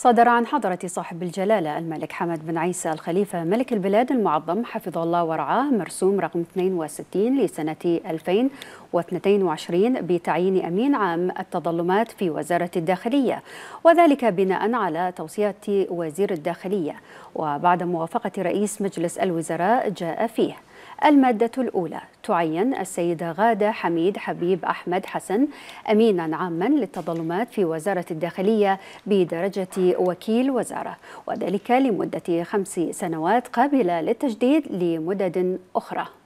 صدر عن حضرة صاحب الجلالة الملك حمد بن عيسى الخليفة ملك البلاد المعظم حفظه الله ورعاه مرسوم رقم 62 لسنة 2022 بتعيين أمين عام التظلمات في وزارة الداخلية وذلك بناء على توصية وزير الداخلية وبعد موافقة رئيس مجلس الوزراء جاء فيه المادة الأولى تعين السيدة غادة حميد حبيب أحمد حسن أمينا عاما للتظلمات في وزارة الداخلية بدرجة وكيل وزارة وذلك لمدة خمس سنوات قابلة للتجديد لمدد أخرى